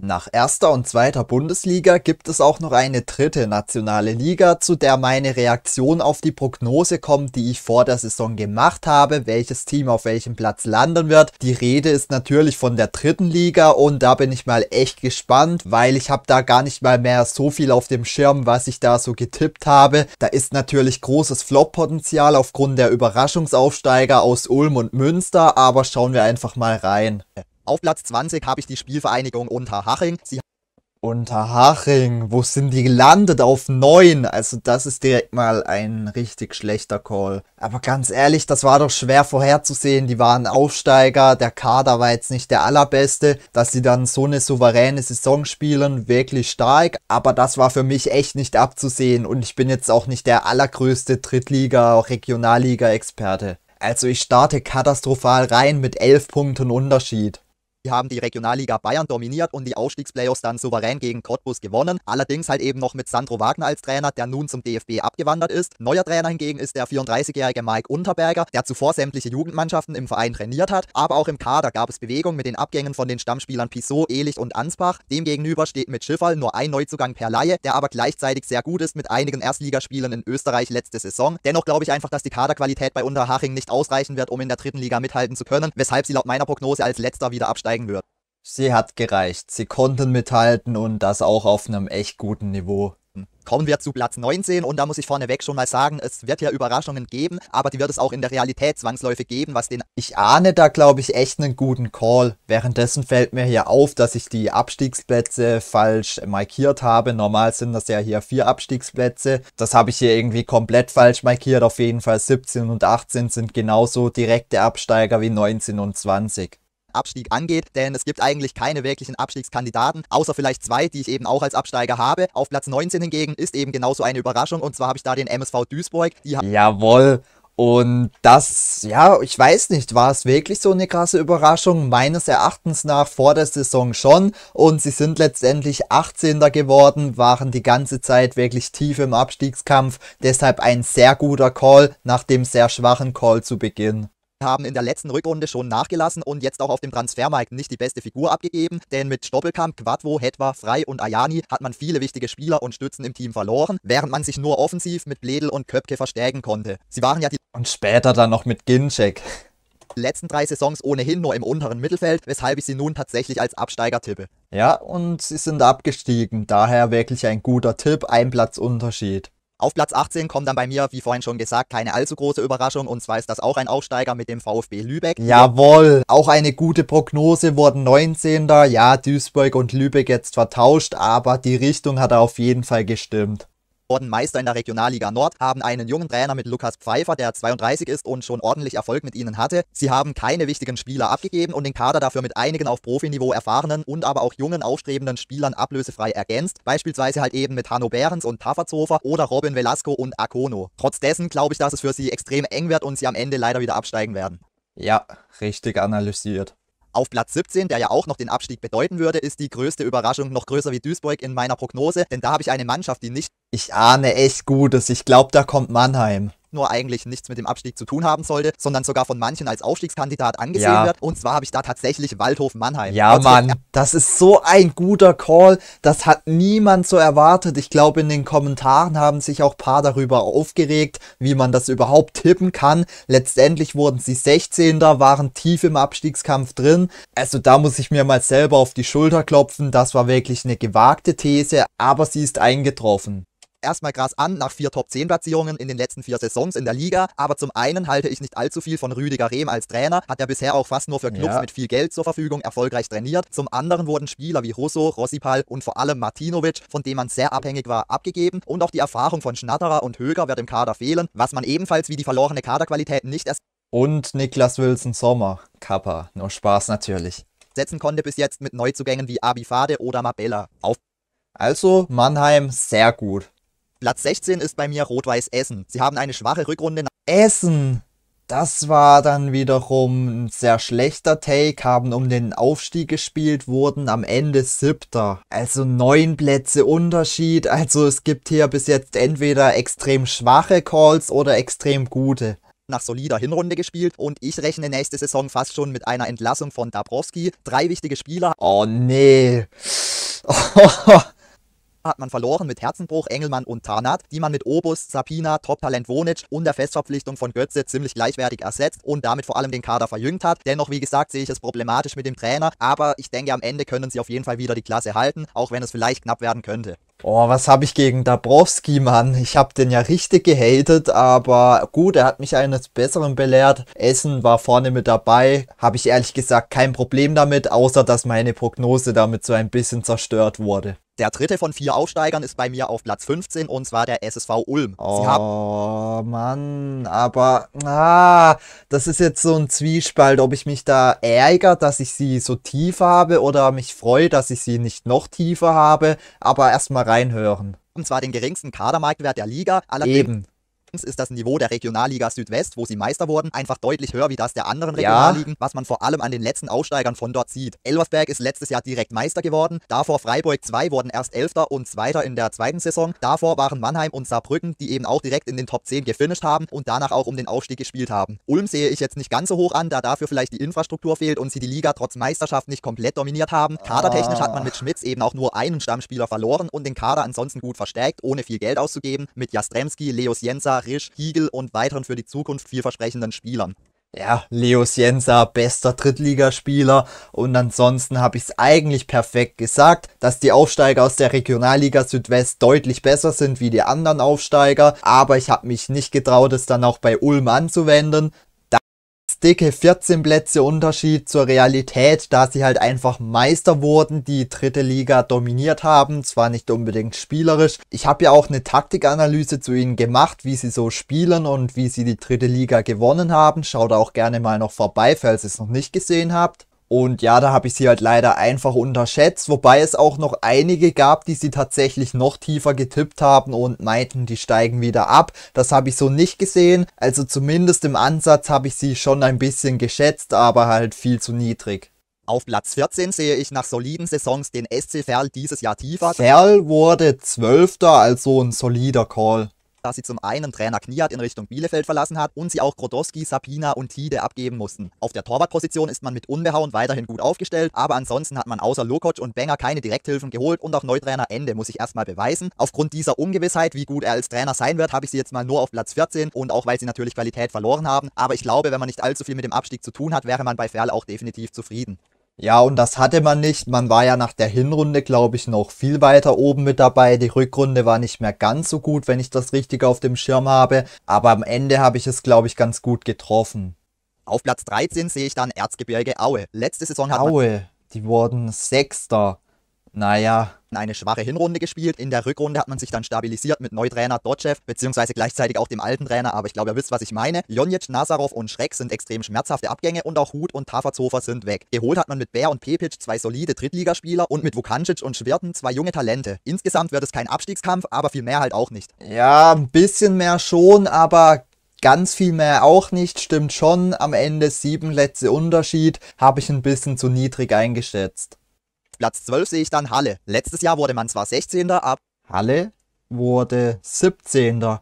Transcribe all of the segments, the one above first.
Nach erster und zweiter Bundesliga gibt es auch noch eine dritte nationale Liga, zu der meine Reaktion auf die Prognose kommt, die ich vor der Saison gemacht habe, welches Team auf welchem Platz landen wird. Die Rede ist natürlich von der dritten Liga und da bin ich mal echt gespannt, weil ich habe da gar nicht mal mehr so viel auf dem Schirm, was ich da so getippt habe. Da ist natürlich großes Flop-Potenzial aufgrund der Überraschungsaufsteiger aus Ulm und Münster, aber schauen wir einfach mal rein. Auf Platz 20 habe ich die Spielvereinigung Unterhaching. Sie Unterhaching, wo sind die gelandet? Auf 9. Also das ist direkt mal ein richtig schlechter Call. Aber ganz ehrlich, das war doch schwer vorherzusehen. Die waren Aufsteiger, der Kader war jetzt nicht der allerbeste. Dass sie dann so eine souveräne Saison spielen, wirklich stark. Aber das war für mich echt nicht abzusehen. Und ich bin jetzt auch nicht der allergrößte Drittliga-, Regionalliga-Experte. Also ich starte katastrophal rein mit 11 Punkten Unterschied. Die haben die Regionalliga Bayern dominiert und die Aufstiegsplayoffs dann souverän gegen Cottbus gewonnen. Allerdings halt eben noch mit Sandro Wagner als Trainer, der nun zum DFB abgewandert ist. Neuer Trainer hingegen ist der 34-jährige Mike Unterberger, der zuvor sämtliche Jugendmannschaften im Verein trainiert hat. Aber auch im Kader gab es Bewegung mit den Abgängen von den Stammspielern Pissot, Elicht und Ansbach. Demgegenüber steht mit Schifferl nur ein Neuzugang per Laie, der aber gleichzeitig sehr gut ist mit einigen Erstligaspielen in Österreich letzte Saison. Dennoch glaube ich einfach, dass die Kaderqualität bei Unterhaching nicht ausreichen wird, um in der dritten Liga mithalten zu können, weshalb sie laut meiner Prognose als letzter wieder absteigen steigen würden. Sie hat gereicht. Sie konnten mithalten und das auch auf einem echt guten Niveau. Hm. Kommen wir zu Platz 19 und da muss ich vorneweg schon mal sagen, es wird ja Überraschungen geben, aber die wird es auch in der Realität zwangsläufig geben, was den... Ich ahne da, glaube ich, echt einen guten Call. Währenddessen fällt mir hier auf, dass ich die Abstiegsplätze falsch markiert habe. Normal sind das ja hier vier Abstiegsplätze. Das habe ich hier irgendwie komplett falsch markiert. Auf jeden Fall 17 und 18 sind genauso direkte Absteiger wie 19 und 20. Abstieg angeht, denn es gibt eigentlich keine wirklichen Abstiegskandidaten, außer vielleicht zwei, die ich eben auch als Absteiger habe. Auf Platz 19 hingegen ist eben genauso eine Überraschung und zwar habe ich da den MSV Duisburg. Die Jawohl. Und das, ja, ich weiß nicht, war es wirklich so eine krasse Überraschung? Meines Erachtens nach vor der Saison schon. Und sie sind letztendlich 18. geworden, waren die ganze Zeit wirklich tief im Abstiegskampf. Deshalb ein sehr guter Call nach dem sehr schwachen Call zu Beginn haben in der letzten Rückrunde schon nachgelassen und jetzt auch auf dem Transfermarkt nicht die beste Figur abgegeben, denn mit Stoppelkamp, Quadvo, Hetwa, Frei und Ayani hat man viele wichtige Spieler und Stützen im Team verloren, während man sich nur offensiv mit Bledel und Köpke verstärken konnte. Sie waren ja die und später dann noch mit Ginczek letzten drei Saisons ohnehin nur im unteren Mittelfeld, weshalb ich sie nun tatsächlich als Absteiger tippe. Ja, und sie sind abgestiegen, daher wirklich ein guter Tipp, ein Platzunterschied. Auf Platz 18 kommt dann bei mir, wie vorhin schon gesagt, keine allzu große Überraschung. Und zwar ist das auch ein Aufsteiger mit dem VfB Lübeck. Jawohl, auch eine gute Prognose wurden 19. Ja, Duisburg und Lübeck jetzt vertauscht, aber die Richtung hat auf jeden Fall gestimmt wurden Meister in der Regionalliga Nord, haben einen jungen Trainer mit Lukas Pfeiffer, der 32 ist und schon ordentlich Erfolg mit ihnen hatte. Sie haben keine wichtigen Spieler abgegeben und den Kader dafür mit einigen auf Profiniveau erfahrenen und aber auch jungen aufstrebenden Spielern ablösefrei ergänzt, beispielsweise halt eben mit Hanno Behrens und Taffertshofer oder Robin Velasco und Akono. Trotz dessen glaube ich, dass es für sie extrem eng wird und sie am Ende leider wieder absteigen werden. Ja, richtig analysiert. Auf Platz 17, der ja auch noch den Abstieg bedeuten würde, ist die größte Überraschung noch größer wie Duisburg in meiner Prognose, denn da habe ich eine Mannschaft, die nicht. Ich ahne echt Gutes. Ich glaube, da kommt Mannheim nur eigentlich nichts mit dem Abstieg zu tun haben sollte, sondern sogar von manchen als Aufstiegskandidat angesehen ja. wird. Und zwar habe ich da tatsächlich Waldhof Mannheim. Ja, also, Mann, das ist so ein guter Call. Das hat niemand so erwartet. Ich glaube, in den Kommentaren haben sich auch ein paar darüber aufgeregt, wie man das überhaupt tippen kann. Letztendlich wurden sie 16. waren tief im Abstiegskampf drin. Also da muss ich mir mal selber auf die Schulter klopfen. Das war wirklich eine gewagte These, aber sie ist eingetroffen erstmal krass an nach vier Top-10-Platzierungen in den letzten vier Saisons in der Liga. Aber zum einen halte ich nicht allzu viel von Rüdiger Rehm als Trainer, hat er bisher auch fast nur für Clubs ja. mit viel Geld zur Verfügung erfolgreich trainiert. Zum anderen wurden Spieler wie Russo, Rossipal und vor allem Martinovic, von dem man sehr abhängig war, abgegeben. Und auch die Erfahrung von Schnatterer und Höger wird im Kader fehlen, was man ebenfalls wie die verlorene Kaderqualität nicht erst. Und Niklas Wilson Sommer, Kappa, nur Spaß natürlich. Setzen konnte bis jetzt mit Neuzugängen wie Abifade oder Mabella auf. Also Mannheim sehr gut. Platz 16 ist bei mir Rot-Weiß Essen. Sie haben eine schwache Rückrunde. nach Essen! Das war dann wiederum ein sehr schlechter Take, haben um den Aufstieg gespielt, wurden am Ende siebter. Also neun Plätze Unterschied, also es gibt hier bis jetzt entweder extrem schwache Calls oder extrem gute nach solider Hinrunde gespielt und ich rechne nächste Saison fast schon mit einer Entlassung von Dabrowski. Drei wichtige Spieler. Oh nee. Oh, hat man verloren mit Herzenbruch, Engelmann und Tarnat, die man mit Obus, Sapina, Top-Talent Wonic und der Festverpflichtung von Götze ziemlich gleichwertig ersetzt und damit vor allem den Kader verjüngt hat. Dennoch, wie gesagt, sehe ich es problematisch mit dem Trainer, aber ich denke, am Ende können sie auf jeden Fall wieder die Klasse halten, auch wenn es vielleicht knapp werden könnte. Oh, was habe ich gegen Dabrowski, Mann? Ich habe den ja richtig gehatet, aber gut, er hat mich eines Besseren belehrt. Essen war vorne mit dabei. Habe ich ehrlich gesagt kein Problem damit, außer dass meine Prognose damit so ein bisschen zerstört wurde. Der dritte von vier Aufsteigern ist bei mir auf Platz 15 und zwar der SSV Ulm. oh Mann, aber ah, das ist jetzt so ein Zwiespalt, ob ich mich da ärgere, dass ich sie so tief habe oder mich freue, dass ich sie nicht noch tiefer habe. Aber erstmal reinhören. Und zwar den geringsten Kadermarktwert der Liga. Allerdings Eben ist das Niveau der Regionalliga Südwest, wo sie Meister wurden, einfach deutlich höher wie das der anderen Regionalligen, ja. was man vor allem an den letzten Aussteigern von dort sieht. Elversberg ist letztes Jahr direkt Meister geworden, davor Freiburg 2 wurden erst Elfter und Zweiter in der zweiten Saison, davor waren Mannheim und Saarbrücken, die eben auch direkt in den Top 10 gefinisht haben und danach auch um den Aufstieg gespielt haben. Ulm sehe ich jetzt nicht ganz so hoch an, da dafür vielleicht die Infrastruktur fehlt und sie die Liga trotz Meisterschaft nicht komplett dominiert haben. Ah. Kadertechnisch hat man mit Schmitz eben auch nur einen Stammspieler verloren und den Kader ansonsten gut verstärkt, ohne viel Geld auszugeben, mit Jastremski, Leos Jensa, Risch, Hiegel und weiteren für die Zukunft vielversprechenden Spielern. Ja, Leo Sienza, bester Drittligaspieler. Und ansonsten habe ich es eigentlich perfekt gesagt, dass die Aufsteiger aus der Regionalliga Südwest deutlich besser sind wie die anderen Aufsteiger. Aber ich habe mich nicht getraut, es dann auch bei Ulm anzuwenden, ganz dicke 14 Plätze Unterschied zur Realität, da sie halt einfach Meister wurden, die dritte Liga dominiert haben, zwar nicht unbedingt spielerisch. Ich habe ja auch eine Taktikanalyse zu ihnen gemacht, wie sie so spielen und wie sie die dritte Liga gewonnen haben. Schaut auch gerne mal noch vorbei, falls ihr es noch nicht gesehen habt. Und ja, da habe ich sie halt leider einfach unterschätzt, wobei es auch noch einige gab, die sie tatsächlich noch tiefer getippt haben und meinten, die steigen wieder ab. Das habe ich so nicht gesehen. Also zumindest im Ansatz habe ich sie schon ein bisschen geschätzt, aber halt viel zu niedrig. Auf Platz 14 sehe ich nach soliden Saisons den SC Ferl dieses Jahr tiefer. Ferl wurde 12. also ein solider Call da sie zum einen Trainer Kniat in Richtung Bielefeld verlassen hat und sie auch Grodowski, Sabina und Tide abgeben mussten. Auf der Torwartposition ist man mit Unbehauen weiterhin gut aufgestellt, aber ansonsten hat man außer Lokoc und Benger keine Direkthilfen geholt und auch Neutrainer Ende muss ich erstmal beweisen. Aufgrund dieser Ungewissheit, wie gut er als Trainer sein wird, habe ich sie jetzt mal nur auf Platz 14 und auch weil sie natürlich Qualität verloren haben, aber ich glaube, wenn man nicht allzu viel mit dem Abstieg zu tun hat, wäre man bei Ferl auch definitiv zufrieden. Ja, und das hatte man nicht. Man war ja nach der Hinrunde, glaube ich, noch viel weiter oben mit dabei. Die Rückrunde war nicht mehr ganz so gut, wenn ich das richtig auf dem Schirm habe. Aber am Ende habe ich es, glaube ich, ganz gut getroffen. Auf Platz 13 sehe ich dann Erzgebirge Aue. Letzte Saison hat Aue, die wurden Sechster. Naja, eine schwache Hinrunde gespielt. In der Rückrunde hat man sich dann stabilisiert mit Neutrainer Dotschew, beziehungsweise gleichzeitig auch dem alten Trainer, aber ich glaube, ihr wisst, was ich meine. Jonic, Nazarov und Schreck sind extrem schmerzhafte Abgänge und auch Hut und Taferzhofer sind weg. Geholt hat man mit Bär und Pepic zwei solide Drittligaspieler und mit Vukancic und Schwirten zwei junge Talente. Insgesamt wird es kein Abstiegskampf, aber viel mehr halt auch nicht. Ja, ein bisschen mehr schon, aber Ganz viel mehr auch nicht, stimmt schon. Am Ende sieben letzte Unterschied, habe ich ein bisschen zu niedrig eingeschätzt. Platz 12 sehe ich dann Halle. Letztes Jahr wurde man zwar 16. ab. Halle wurde 17.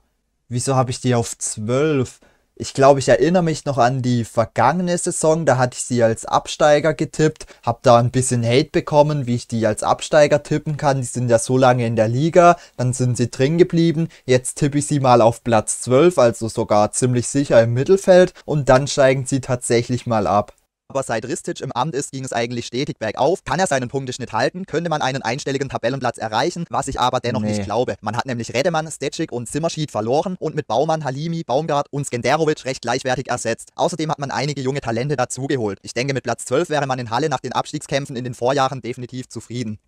Wieso habe ich die auf 12? Ich glaube, ich erinnere mich noch an die vergangene Saison, da hatte ich sie als Absteiger getippt, habe da ein bisschen Hate bekommen, wie ich die als Absteiger tippen kann. Die sind ja so lange in der Liga, dann sind sie drin geblieben. Jetzt tippe ich sie mal auf Platz 12, also sogar ziemlich sicher im Mittelfeld und dann steigen sie tatsächlich mal ab. Aber seit Ristic im Amt ist, ging es eigentlich stetig bergauf. Kann er seinen Punkteschnitt halten? Könnte man einen einstelligen Tabellenplatz erreichen? Was ich aber dennoch nee. nicht glaube. Man hat nämlich Redemann, Stetschik und Zimmerschied verloren und mit Baumann, Halimi, Baumgart und Skenderovic recht gleichwertig ersetzt. Außerdem hat man einige junge Talente dazugeholt. Ich denke, mit Platz 12 wäre man in Halle nach den Abstiegskämpfen in den Vorjahren definitiv zufrieden.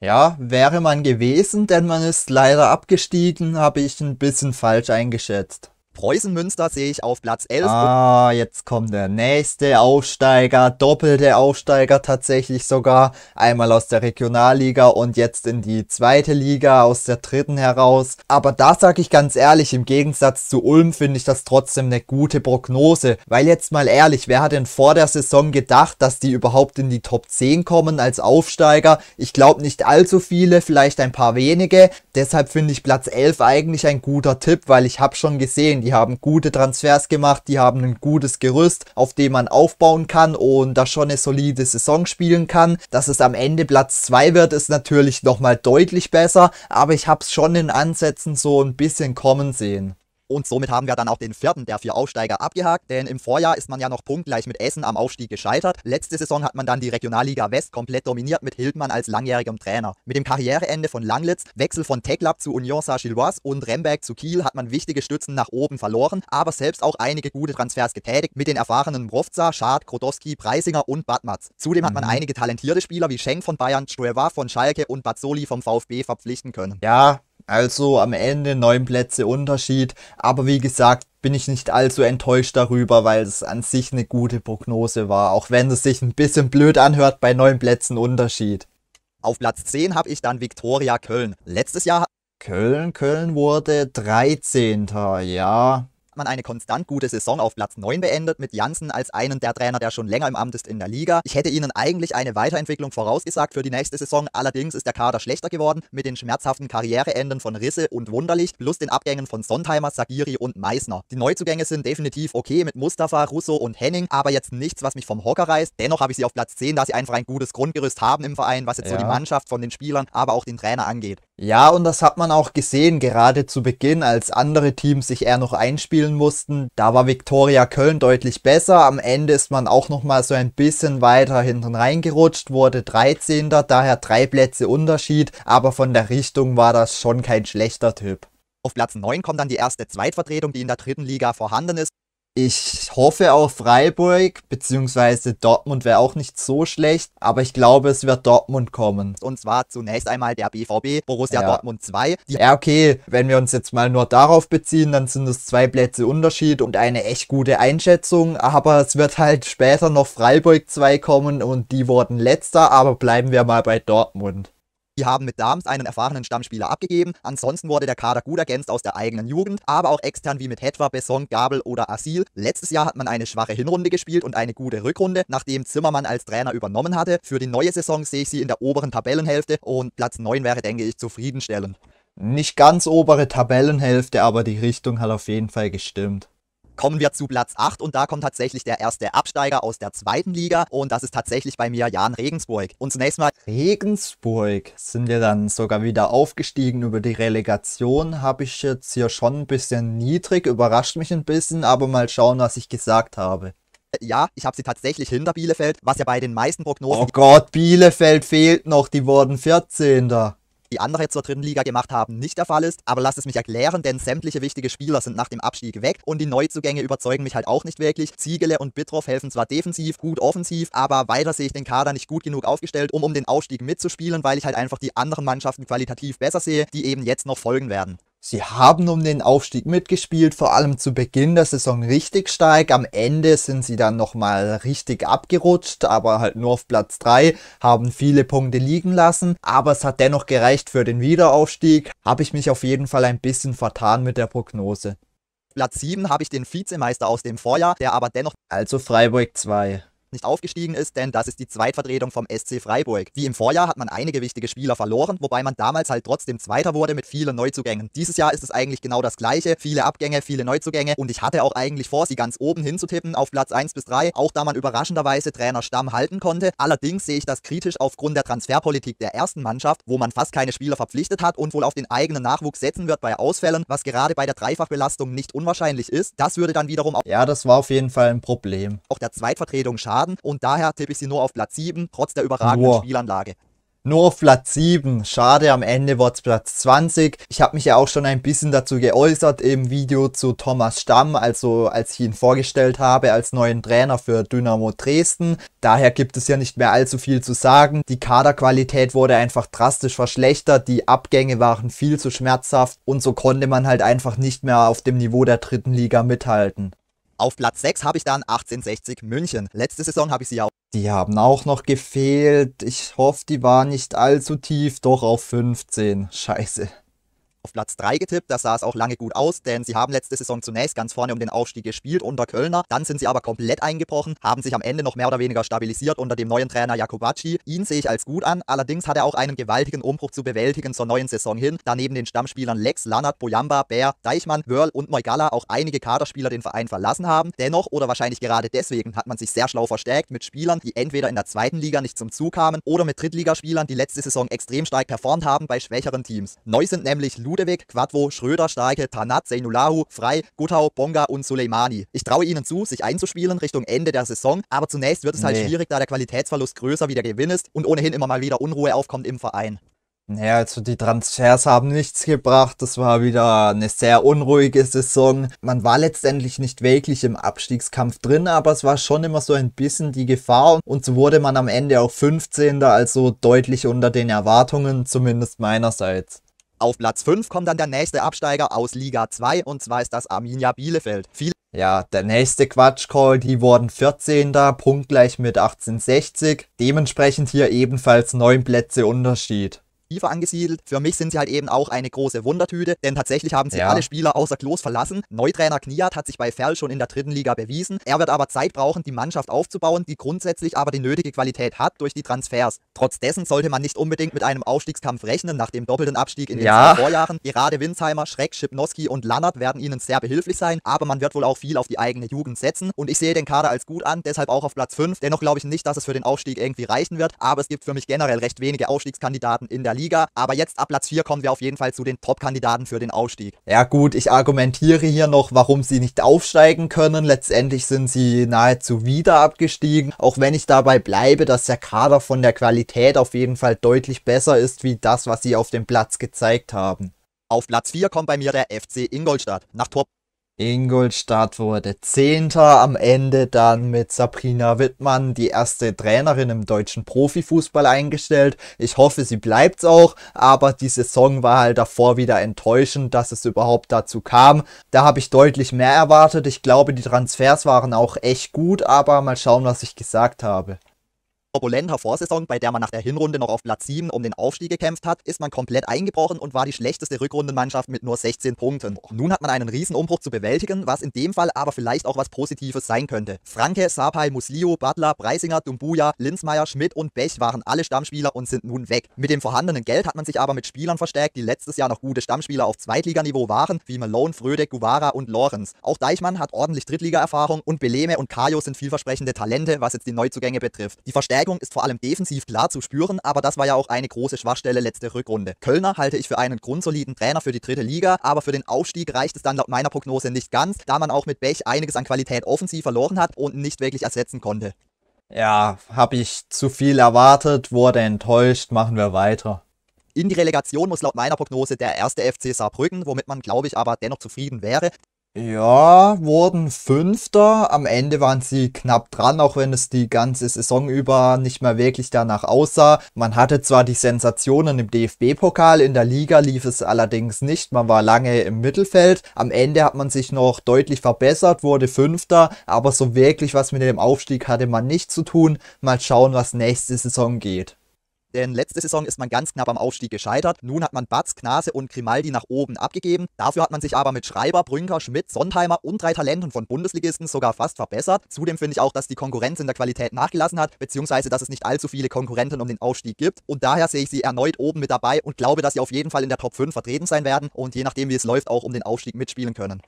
Ja, wäre man gewesen, denn man ist leider abgestiegen, habe ich ein bisschen falsch eingeschätzt. Preußen-Münster sehe ich auf Platz 11. Ah, jetzt kommt der nächste Aufsteiger, doppelte Aufsteiger tatsächlich sogar. Einmal aus der Regionalliga und jetzt in die zweite Liga aus der dritten heraus. Aber da sage ich ganz ehrlich, im Gegensatz zu Ulm finde ich das trotzdem eine gute Prognose. Weil jetzt mal ehrlich, wer hat denn vor der Saison gedacht, dass die überhaupt in die Top 10 kommen als Aufsteiger? Ich glaube nicht allzu viele, vielleicht ein paar wenige. Deshalb finde ich Platz 11 eigentlich ein guter Tipp, weil ich habe schon gesehen, die haben gute Transfers gemacht, die haben ein gutes Gerüst, auf dem man aufbauen kann und da schon eine solide Saison spielen kann. Dass es am Ende Platz 2 wird, ist natürlich nochmal deutlich besser, aber ich habe es schon in Ansätzen so ein bisschen kommen sehen. Und somit haben wir dann auch den vierten der vier Aufsteiger abgehakt, denn im Vorjahr ist man ja noch punktgleich mit Essen am Aufstieg gescheitert. Letzte Saison hat man dann die Regionalliga West komplett dominiert mit Hildmann als langjährigem Trainer. Mit dem Karriereende von Langlitz, Wechsel von Techlab zu Union Saint-Gilloise und Remberg zu Kiel hat man wichtige Stützen nach oben verloren, aber selbst auch einige gute Transfers getätigt mit den erfahrenen Mrovza, Schad, Krodowski, Preisinger und Badmatz. Zudem hat man mhm. einige talentierte Spieler wie Schenk von Bayern, Stoewa von Schalke und Bazzoli vom VfB verpflichten können. Ja, also am Ende neun Plätze Unterschied. Aber wie gesagt, bin ich nicht allzu enttäuscht darüber, weil es an sich eine gute Prognose war. Auch wenn es sich ein bisschen blöd anhört bei neun Plätzen Unterschied. Auf Platz 10 habe ich dann Viktoria Köln. Letztes Jahr Köln, Köln wurde 13. Ja, man eine konstant gute Saison auf Platz 9 beendet, mit Janssen als einen der Trainer, der schon länger im Amt ist in der Liga. Ich hätte ihnen eigentlich eine Weiterentwicklung vorausgesagt für die nächste Saison, allerdings ist der Kader schlechter geworden, mit den schmerzhaften Karriereenden von Risse und Wunderlich, plus den Abgängen von Sondheimer, Sagiri und Meißner. Die Neuzugänge sind definitiv okay mit Mustafa, Russo und Henning, aber jetzt nichts, was mich vom Hocker reißt. Dennoch habe ich sie auf Platz 10, da sie einfach ein gutes Grundgerüst haben im Verein, was jetzt ja. so die Mannschaft von den Spielern, aber auch den Trainer angeht. Ja, und das hat man auch gesehen, gerade zu Beginn, als andere Teams sich eher noch einspielen mussten. Da war Viktoria Köln deutlich besser. Am Ende ist man auch nochmal so ein bisschen weiter hinten reingerutscht, wurde 13. Daher drei Plätze Unterschied. Aber von der Richtung war das schon kein schlechter Tipp. Auf Platz 9 kommt dann die erste Zweitvertretung, die in der dritten Liga vorhanden ist. Ich hoffe auf Freiburg, beziehungsweise Dortmund wäre auch nicht so schlecht, aber ich glaube, es wird Dortmund kommen. Und zwar zunächst einmal der BVB, Borussia ja. Dortmund 2. Die okay, wenn wir uns jetzt mal nur darauf beziehen, dann sind es zwei Plätze Unterschied und eine echt gute Einschätzung, aber es wird halt später noch Freiburg 2 kommen und die wurden letzter, aber bleiben wir mal bei Dortmund. Die haben mit Dahms einen erfahrenen Stammspieler abgegeben. Ansonsten wurde der Kader gut ergänzt aus der eigenen Jugend, aber auch extern wie mit Hetwa, Besson, Gabel oder Asil. Letztes Jahr hat man eine schwache Hinrunde gespielt und eine gute Rückrunde, nachdem Zimmermann als Trainer übernommen hatte. Für die neue Saison sehe ich sie in der oberen Tabellenhälfte und Platz 9 wäre, denke ich, zufriedenstellend. Nicht ganz obere Tabellenhälfte, aber die Richtung hat auf jeden Fall gestimmt. Kommen wir zu Platz 8 und da kommt tatsächlich der erste Absteiger aus der zweiten Liga und das ist tatsächlich bei mir Jan Regensburg. Und zunächst mal Regensburg sind wir dann sogar wieder aufgestiegen über die Relegation. Habe ich jetzt hier schon ein bisschen niedrig, überrascht mich ein bisschen, aber mal schauen, was ich gesagt habe äh, ja, ich habe sie tatsächlich hinter Bielefeld, was ja bei den meisten Prognosen. Oh Gott, Bielefeld fehlt noch, die wurden 14 die andere zur dritten Liga gemacht haben, nicht der Fall ist. Aber lasst es mich erklären, denn sämtliche wichtige Spieler sind nach dem Abstieg weg und die Neuzugänge überzeugen mich halt auch nicht wirklich. Ziegele und Bitroff helfen zwar defensiv, gut offensiv, aber weiter sehe ich den Kader nicht gut genug aufgestellt, um um den Aufstieg mitzuspielen, weil ich halt einfach die anderen Mannschaften qualitativ besser sehe, die eben jetzt noch folgen werden. Sie haben um den Aufstieg mitgespielt, vor allem zu Beginn der Saison richtig stark. Am Ende sind sie dann nochmal richtig abgerutscht, aber halt nur auf Platz 3, haben viele Punkte liegen lassen. Aber es hat dennoch gereicht für den Wiederaufstieg. Habe ich mich auf jeden Fall ein bisschen vertan mit der Prognose. Platz 7 habe ich den Vizemeister aus dem Vorjahr, der aber dennoch... Also Freiburg 2 nicht aufgestiegen ist, denn das ist die Zweitvertretung vom SC Freiburg. Wie im Vorjahr hat man einige wichtige Spieler verloren, wobei man damals halt trotzdem Zweiter wurde mit vielen Neuzugängen. Dieses Jahr ist es eigentlich genau das gleiche, viele Abgänge, viele Neuzugänge und ich hatte auch eigentlich vor, sie ganz oben hinzutippen auf Platz 1 bis 3, auch da man überraschenderweise Trainer Stamm halten konnte. Allerdings sehe ich das kritisch aufgrund der Transferpolitik der ersten Mannschaft, wo man fast keine Spieler verpflichtet hat und wohl auf den eigenen Nachwuchs setzen wird bei Ausfällen, was gerade bei der Dreifachbelastung nicht unwahrscheinlich ist. Das würde dann wiederum auch... Ja, das war auf jeden Fall ein Problem. Auch der Zweitvertretung schade. Schaden und daher tippe ich sie nur auf Platz 7, trotz der überragenden wow. Spielanlage. Nur auf Platz 7. Schade, am Ende wurde es Platz 20. Ich habe mich ja auch schon ein bisschen dazu geäußert im Video zu Thomas Stamm, also als ich ihn vorgestellt habe als neuen Trainer für Dynamo Dresden. Daher gibt es ja nicht mehr allzu viel zu sagen. Die Kaderqualität wurde einfach drastisch verschlechtert, die Abgänge waren viel zu schmerzhaft und so konnte man halt einfach nicht mehr auf dem Niveau der dritten Liga mithalten. Auf Platz 6 habe ich dann 1860 München. Letzte Saison habe ich sie auch. Die haben auch noch gefehlt. Ich hoffe, die war nicht allzu tief, doch auf 15. Scheiße auf Platz 3 getippt. Das sah es auch lange gut aus, denn sie haben letzte Saison zunächst ganz vorne um den Aufstieg gespielt unter Kölner. Dann sind sie aber komplett eingebrochen, haben sich am Ende noch mehr oder weniger stabilisiert unter dem neuen Trainer Jakobacci. Ihn sehe ich als gut an, allerdings hat er auch einen gewaltigen Umbruch zu bewältigen zur neuen Saison hin, da neben den Stammspielern Lex, Lannert, Boyamba, Bär, Deichmann, Wörl und Moigala auch einige Kaderspieler den Verein verlassen haben. Dennoch oder wahrscheinlich gerade deswegen hat man sich sehr schlau verstärkt mit Spielern, die entweder in der zweiten Liga nicht zum Zug kamen oder mit Drittligaspielern, die letzte Saison extrem stark performt haben bei schwächeren Teams. Neu sind nämlich Lu Ludewig, Quadvo, Schröder, Starke, Tanat, Seinulahu, Frei, Gutau, Bonga und Soleimani. Ich traue ihnen zu, sich einzuspielen Richtung Ende der Saison, aber zunächst wird es halt nee. schwierig, da der Qualitätsverlust größer wie der Gewinn ist und ohnehin immer mal wieder Unruhe aufkommt im Verein. Naja, also die Transfers haben nichts gebracht. Das war wieder eine sehr unruhige Saison. Man war letztendlich nicht wirklich im Abstiegskampf drin, aber es war schon immer so ein bisschen die Gefahr. Und so wurde man am Ende auch 15. Also deutlich unter den Erwartungen, zumindest meinerseits. Auf Platz 5 kommt dann der nächste Absteiger aus Liga 2 und zwar ist das Arminia Bielefeld. Viel ja, der nächste Quatschcall, die wurden 14. punktgleich mit 1860. Dementsprechend hier ebenfalls 9 Plätze Unterschied tiefer angesiedelt. Für mich sind sie halt eben auch eine große Wundertüte, denn tatsächlich haben sie ja. alle Spieler außer Klos verlassen. Neutrainer Kniat hat sich bei Ferl schon in der dritten Liga bewiesen. Er wird aber Zeit brauchen, die Mannschaft aufzubauen, die grundsätzlich aber die nötige Qualität hat durch die Transfers. Trotz dessen sollte man nicht unbedingt mit einem Aufstiegskampf rechnen nach dem doppelten Abstieg in den ja. zwei Vorjahren. Gerade Winsheimer, Schreck, Schipnowski und Lannert werden ihnen sehr behilflich sein, aber man wird wohl auch viel auf die eigene Jugend setzen und ich sehe den Kader als gut an, deshalb auch auf Platz 5. Dennoch glaube ich nicht, dass es für den Aufstieg irgendwie reichen wird, aber es gibt für mich generell recht wenige Aufstiegskandidaten in der Liga. Liga. Aber jetzt ab Platz 4 kommen wir auf jeden Fall zu den Top-Kandidaten für den Aufstieg. Ja gut, ich argumentiere hier noch, warum sie nicht aufsteigen können. Letztendlich sind sie nahezu wieder abgestiegen. Auch wenn ich dabei bleibe, dass der Kader von der Qualität auf jeden Fall deutlich besser ist, wie das, was sie auf dem Platz gezeigt haben. Auf Platz 4 kommt bei mir der FC Ingolstadt. Nach Top... Ingolstadt wurde Zehnter, am Ende dann mit Sabrina Wittmann, die erste Trainerin im deutschen Profifußball eingestellt. Ich hoffe, sie bleibt's auch, aber die Saison war halt davor wieder enttäuschend, dass es überhaupt dazu kam. Da habe ich deutlich mehr erwartet. Ich glaube, die Transfers waren auch echt gut, aber mal schauen, was ich gesagt habe turbulenter Vorsaison, bei der man nach der Hinrunde noch auf Platz 7 um den Aufstieg gekämpft hat, ist man komplett eingebrochen und war die schlechteste Rückrundenmannschaft mit nur 16 Punkten. Nun hat man einen Riesenumbruch zu bewältigen, was in dem Fall aber vielleicht auch was Positives sein könnte. Franke, Sapai, Muslio, Butler, Breisinger, Dumbuya, Linsmeier, Schmidt und Bech waren alle Stammspieler und sind nun weg. Mit dem vorhandenen Geld hat man sich aber mit Spielern verstärkt, die letztes Jahr noch gute Stammspieler auf Zweitliganiveau waren, wie Malone, Fröde, Guevara und Lorenz. Auch Deichmann hat ordentlich Drittligaerfahrung und Beleme und Kajo sind vielversprechende Talente, was jetzt die Neuzugänge betrifft. Die Verstärkung Prägung ist vor allem defensiv klar zu spüren, aber das war ja auch eine große Schwachstelle letzte Rückrunde. Kölner halte ich für einen grundsoliden Trainer für die dritte Liga, aber für den Aufstieg reicht es dann laut meiner Prognose nicht ganz, da man auch mit Bech einiges an Qualität offensiv verloren hat und nicht wirklich ersetzen konnte. Ja, habe ich zu viel erwartet, wurde enttäuscht, machen wir weiter. In die Relegation muss laut meiner Prognose der erste FC Saarbrücken, womit man, glaube ich, aber dennoch zufrieden wäre. Ja, wurden Fünfter. Am Ende waren sie knapp dran, auch wenn es die ganze Saison über nicht mehr wirklich danach aussah. Man hatte zwar die Sensationen im DFB-Pokal, in der Liga lief es allerdings nicht. Man war lange im Mittelfeld. Am Ende hat man sich noch deutlich verbessert, wurde Fünfter, aber so wirklich was mit dem Aufstieg hatte man nicht zu tun. Mal schauen, was nächste Saison geht. Denn letzte Saison ist man ganz knapp am Aufstieg gescheitert. Nun hat man Batz, Knase und Grimaldi nach oben abgegeben. Dafür hat man sich aber mit Schreiber, Brünker, Schmidt, Sondheimer und drei Talenten von Bundesligisten sogar fast verbessert. Zudem finde ich auch, dass die Konkurrenz in der Qualität nachgelassen hat, beziehungsweise dass es nicht allzu viele Konkurrenten um den Aufstieg gibt. Und daher sehe ich sie erneut oben mit dabei und glaube, dass sie auf jeden Fall in der Top 5 vertreten sein werden und je nachdem, wie es läuft, auch um den Aufstieg mitspielen können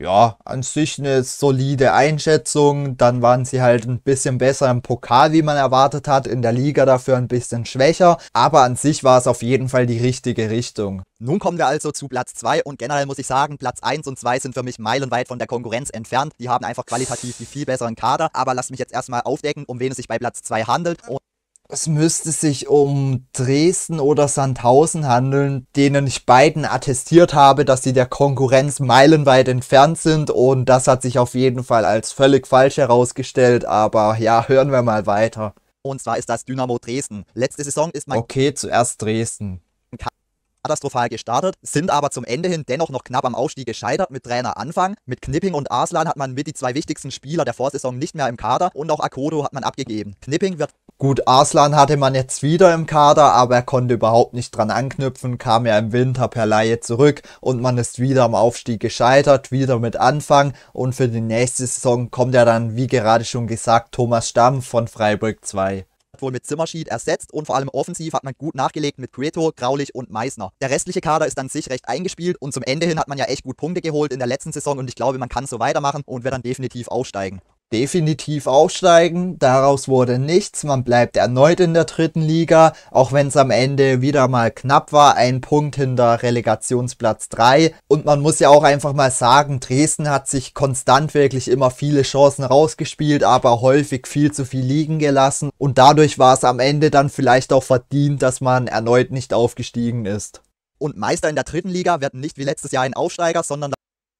ja, an sich eine solide Einschätzung. Dann waren sie halt ein bisschen besser im Pokal, wie man erwartet hat, in der Liga dafür ein bisschen schwächer. Aber an sich war es auf jeden Fall die richtige Richtung. Nun kommen wir also zu Platz 2 und generell muss ich sagen, Platz 1 und 2 sind für mich meilenweit von der Konkurrenz entfernt. Die haben einfach qualitativ die viel besseren Kader, aber lasst mich jetzt erstmal aufdecken, um wen es sich bei Platz 2 handelt. Und es müsste sich um Dresden oder Sandhausen handeln, denen ich beiden attestiert habe, dass sie der Konkurrenz meilenweit entfernt sind und das hat sich auf jeden Fall als völlig falsch herausgestellt, aber ja, hören wir mal weiter. Und zwar ist das Dynamo Dresden. Letzte Saison ist mein... Okay, zuerst Dresden katastrophal gestartet, sind aber zum Ende hin dennoch noch knapp am Aufstieg gescheitert mit Trainer Anfang. Mit Knipping und Arslan hat man mit die zwei wichtigsten Spieler der Vorsaison nicht mehr im Kader und auch Akodo hat man abgegeben. Knipping wird Gut, Arslan hatte man jetzt wieder im Kader, aber er konnte überhaupt nicht dran anknüpfen, kam ja im Winter per Laie zurück und man ist wieder am Aufstieg gescheitert, wieder mit Anfang und für die nächste Saison kommt ja dann, wie gerade schon gesagt, Thomas Stamm von Freiburg 2 wohl mit Zimmerschied ersetzt und vor allem offensiv hat man gut nachgelegt mit Queto, Graulich und Meißner. Der restliche Kader ist an sich recht eingespielt und zum Ende hin hat man ja echt gut Punkte geholt in der letzten Saison und ich glaube, man kann so weitermachen und wird dann definitiv aufsteigen definitiv aufsteigen. Daraus wurde nichts. Man bleibt erneut in der dritten Liga, auch wenn es am Ende wieder mal knapp war, ein Punkt hinter Relegationsplatz 3. Und man muss ja auch einfach mal sagen, Dresden hat sich konstant wirklich immer viele Chancen rausgespielt, aber häufig viel zu viel liegen gelassen. Und dadurch war es am Ende dann vielleicht auch verdient, dass man erneut nicht aufgestiegen ist. Und Meister in der dritten Liga werden nicht wie letztes Jahr ein Aufsteiger, sondern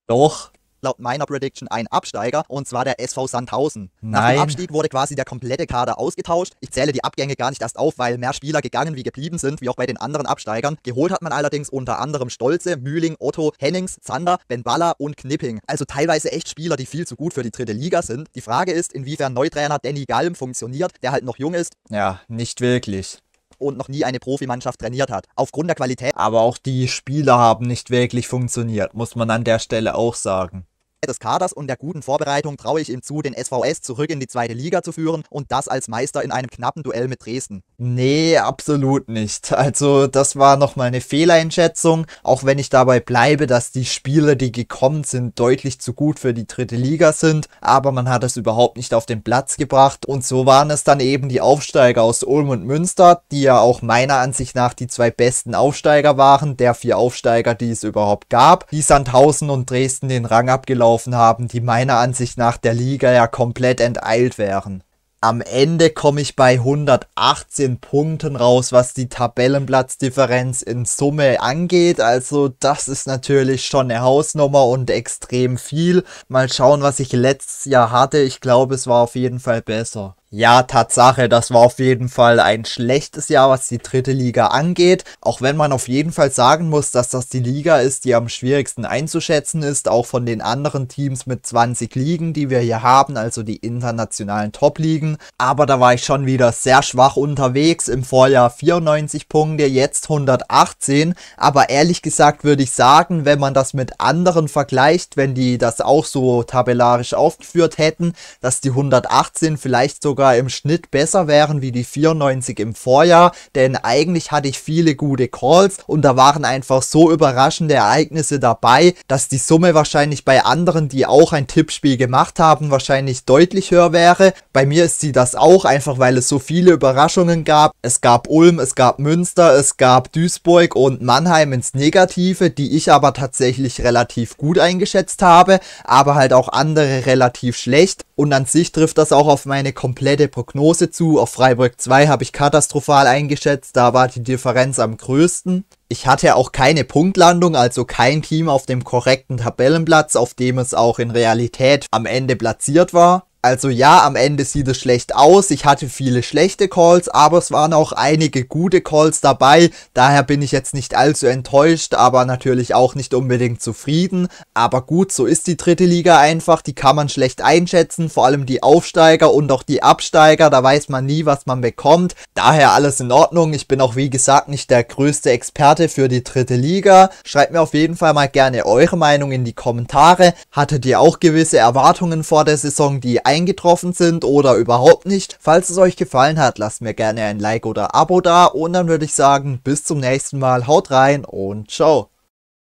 doch laut meiner Prediction ein Absteiger und zwar der SV Sandhausen. Nein. Nach dem Abstieg wurde quasi der komplette Kader ausgetauscht. Ich zähle die Abgänge gar nicht erst auf, weil mehr Spieler gegangen wie geblieben sind, wie auch bei den anderen Absteigern. Geholt hat man allerdings unter anderem Stolze, Mühling, Otto, Hennings, Zander, Ben Baller und Knipping. Also teilweise echt Spieler, die viel zu gut für die dritte Liga sind. Die Frage ist, inwiefern Neutrainer Danny Galm funktioniert, der halt noch jung ist. Ja, nicht wirklich und noch nie eine Profimannschaft trainiert hat. Aufgrund der Qualität. Aber auch die Spieler haben nicht wirklich funktioniert, muss man an der Stelle auch sagen des Kaders und der guten Vorbereitung traue ich ihm zu, den SVS zurück in die zweite Liga zu führen und das als Meister in einem knappen Duell mit Dresden. Nee, absolut nicht. Also das war nochmal eine Fehleinschätzung, auch wenn ich dabei bleibe, dass die Spieler, die gekommen sind, deutlich zu gut für die dritte Liga sind, aber man hat es überhaupt nicht auf den Platz gebracht und so waren es dann eben die Aufsteiger aus Ulm und Münster, die ja auch meiner Ansicht nach die zwei besten Aufsteiger waren, der vier Aufsteiger, die es überhaupt gab, die Sandhausen und Dresden den Rang abgelaufen laufen haben, die meiner Ansicht nach der Liga ja komplett enteilt wären. Am Ende komme ich bei 118 Punkten raus, was die Tabellenplatzdifferenz in Summe angeht. Also das ist natürlich schon eine Hausnummer und extrem viel. Mal schauen, was ich letztes Jahr hatte. Ich glaube, es war auf jeden Fall besser. Ja, Tatsache, das war auf jeden Fall ein schlechtes Jahr, was die dritte Liga angeht. Auch wenn man auf jeden Fall sagen muss, dass das die Liga ist, die am schwierigsten einzuschätzen ist, auch von den anderen Teams mit 20 Ligen, die wir hier haben, also die internationalen Top-Ligen. Aber da war ich schon wieder sehr schwach unterwegs, im Vorjahr 94 Punkte, jetzt 118. Aber ehrlich gesagt würde ich sagen, wenn man das mit anderen vergleicht, wenn die das auch so tabellarisch aufgeführt hätten, dass die 118 vielleicht sogar sogar im Schnitt besser wären wie die 94 im Vorjahr, denn eigentlich hatte ich viele gute Calls und da waren einfach so überraschende Ereignisse dabei, dass die Summe wahrscheinlich bei anderen, die auch ein Tippspiel gemacht haben, wahrscheinlich deutlich höher wäre. Bei mir ist sie das auch, einfach weil es so viele Überraschungen gab. Es gab Ulm, es gab Münster, es gab Duisburg und Mannheim ins Negative, die ich aber tatsächlich relativ gut eingeschätzt habe, aber halt auch andere relativ schlecht und an sich trifft das auch auf meine komplette komplette Prognose zu. Auf Freiburg 2 habe ich katastrophal eingeschätzt, da war die Differenz am größten. Ich hatte auch keine Punktlandung, also kein Team auf dem korrekten Tabellenplatz, auf dem es auch in Realität am Ende platziert war. Also ja, am Ende sieht es schlecht aus. Ich hatte viele schlechte Calls, aber es waren auch einige gute Calls dabei. Daher bin ich jetzt nicht allzu enttäuscht, aber natürlich auch nicht unbedingt zufrieden. Aber gut, so ist die dritte Liga einfach. Die kann man schlecht einschätzen. Vor allem die Aufsteiger und auch die Absteiger. Da weiß man nie, was man bekommt. Daher alles in Ordnung. Ich bin auch wie gesagt nicht der größte Experte für die dritte Liga. Schreibt mir auf jeden Fall mal gerne eure Meinung in die Kommentare. Hattet ihr auch gewisse Erwartungen vor der Saison, die eingetroffen sind oder überhaupt nicht. Falls es euch gefallen hat, lasst mir gerne ein Like oder Abo da und dann würde ich sagen, bis zum nächsten Mal, haut rein und ciao.